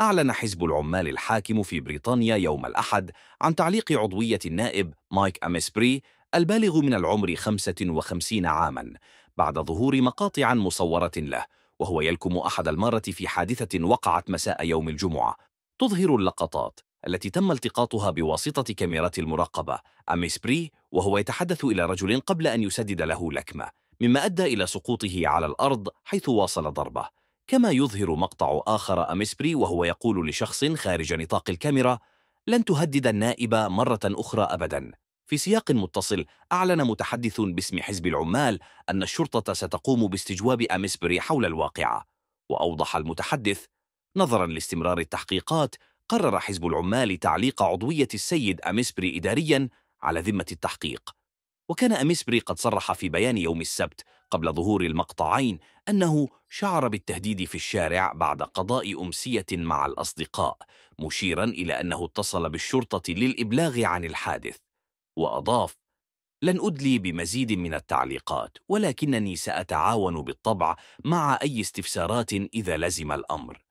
أعلن حزب العمال الحاكم في بريطانيا يوم الأحد عن تعليق عضوية النائب مايك أميسبري البالغ من العمر 55 عاماً بعد ظهور مقاطع مصورة له وهو يلكم أحد المارة في حادثة وقعت مساء يوم الجمعة تظهر اللقطات التي تم التقاطها بواسطة كاميرات المراقبة أميسبري وهو يتحدث إلى رجل قبل أن يسدد له لكمة مما أدى إلى سقوطه على الأرض حيث واصل ضربه كما يظهر مقطع آخر أميسبري وهو يقول لشخص خارج نطاق الكاميرا لن تهدد النائب مرة أخرى أبداً في سياق متصل أعلن متحدث باسم حزب العمال أن الشرطة ستقوم باستجواب أميسبري حول الواقعة وأوضح المتحدث نظراً لاستمرار التحقيقات قرر حزب العمال تعليق عضوية السيد أميسبري إدارياً على ذمة التحقيق وكان أميسبري قد صرح في بيان يوم السبت قبل ظهور المقطعين أنه شعر بالتهديد في الشارع بعد قضاء أمسية مع الأصدقاء مشيرا إلى أنه اتصل بالشرطة للإبلاغ عن الحادث وأضاف لن أدلي بمزيد من التعليقات ولكنني سأتعاون بالطبع مع أي استفسارات إذا لزم الأمر